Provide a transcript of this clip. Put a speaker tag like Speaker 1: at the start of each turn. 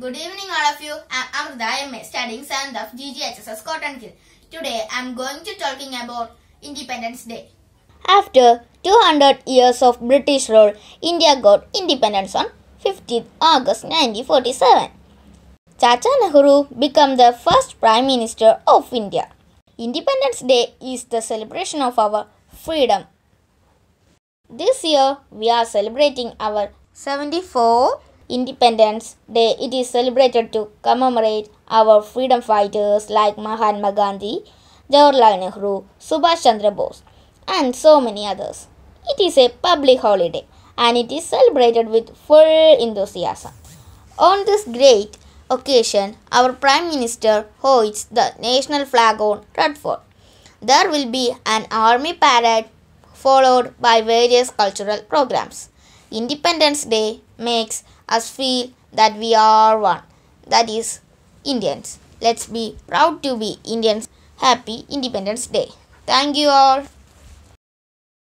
Speaker 1: Good evening all of you. I am Amrita. I am studying 7th of GGHSS Cotton Hill. Today I am going to talking about Independence Day. After 200 years of British rule, India got independence on 15th August 1947. Chacha Nehru became the first Prime Minister of India. Independence Day is the celebration of our freedom. This year we are celebrating our 74 Independence Day, it is celebrated to commemorate our freedom fighters like Mahatma Gandhi, Jawaharlal Nehru, Subhash Chandra Bose, and so many others. It is a public holiday and it is celebrated with full enthusiasm. On this great occasion, our Prime Minister hoists the national flag on Fort. There will be an army parade followed by various cultural programs. Independence Day makes us feel that we are one, that is, Indians. Let's be proud to be Indians. Happy Independence Day. Thank you all.